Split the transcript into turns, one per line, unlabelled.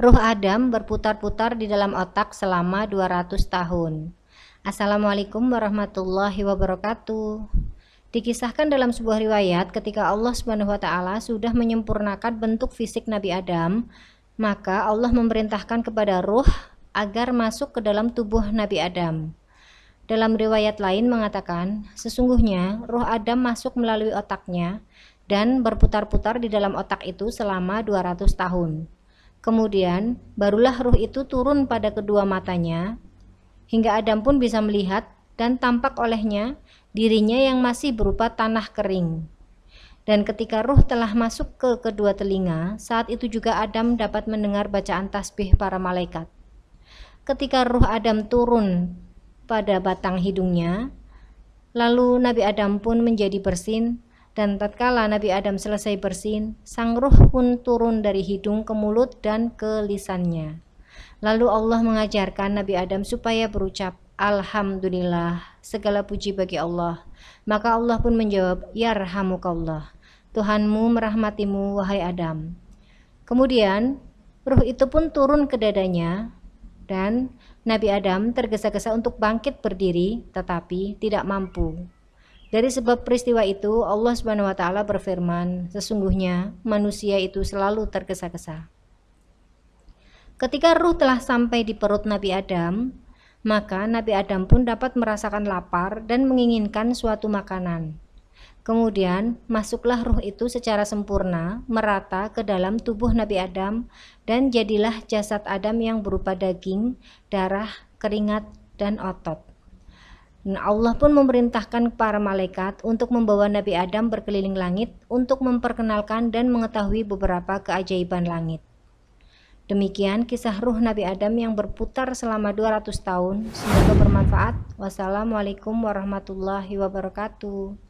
Ruh Adam berputar-putar di dalam otak selama 200 tahun. Assalamualaikum warahmatullahi wabarakatuh. Dikisahkan dalam sebuah riwayat ketika Allah Subhanahu wa taala sudah menyempurnakan bentuk fisik Nabi Adam, maka Allah memerintahkan kepada ruh agar masuk ke dalam tubuh Nabi Adam. Dalam riwayat lain mengatakan, sesungguhnya ruh Adam masuk melalui otaknya dan berputar-putar di dalam otak itu selama 200 tahun. Kemudian, barulah ruh itu turun pada kedua matanya, hingga Adam pun bisa melihat dan tampak olehnya dirinya yang masih berupa tanah kering. Dan ketika ruh telah masuk ke kedua telinga, saat itu juga Adam dapat mendengar bacaan tasbih para malaikat. Ketika ruh Adam turun pada batang hidungnya, lalu Nabi Adam pun menjadi bersin dan tatkala Nabi Adam selesai bersin, sang ruh pun turun dari hidung ke mulut dan ke lisannya. Lalu Allah mengajarkan Nabi Adam supaya berucap, Alhamdulillah, segala puji bagi Allah. Maka Allah pun menjawab, Ya Allah, Tuhanmu merahmatimu, wahai Adam. Kemudian, ruh itu pun turun ke dadanya, dan Nabi Adam tergesa-gesa untuk bangkit berdiri, tetapi tidak mampu. Dari sebab peristiwa itu, Allah Subhanahu wa taala berfirman, sesungguhnya manusia itu selalu tergesa-gesa. Ketika ruh telah sampai di perut Nabi Adam, maka Nabi Adam pun dapat merasakan lapar dan menginginkan suatu makanan. Kemudian masuklah ruh itu secara sempurna merata ke dalam tubuh Nabi Adam dan jadilah jasad Adam yang berupa daging, darah, keringat, dan otot. Dan Allah pun memerintahkan para malaikat untuk membawa Nabi Adam berkeliling langit untuk memperkenalkan dan mengetahui beberapa keajaiban langit. Demikian kisah ruh Nabi Adam yang berputar selama 200 tahun. Semoga bermanfaat. Wassalamualaikum warahmatullahi wabarakatuh.